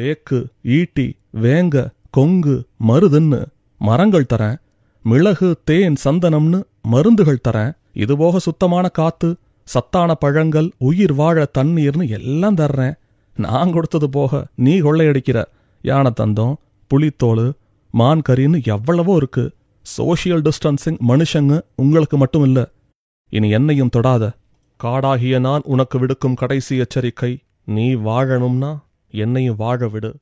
தேக்கு ஈட்டி வேங்க கொங்கு மருதுன்னு மரங்கள் தரேன் மிளகு தேன் சந்தனம்னு மருந்துகள் தரேன் இதுபோக சுத்தமான காத்து சத்தான பழங்கள் உயிர் வாழ தண்ணீர்னு எல்லாம் தர்றேன் நான் கொடுத்தது போக நீ கொள்ளையடிக்கிற யானை தந்தம் புளித்தோல் மான் கறின்னு எவ்வளவோ இருக்கு சோஷியல் டிஸ்டன்சிங் மனுஷங்க உங்களுக்கு மட்டும் இல்ல இனி என்னையும் தொடாத காடாகிய நான் உனக்கு விடுக்கும் கடைசி எச்சரிக்கை நீ வாழணும்னா என்னையும் வாழ விடு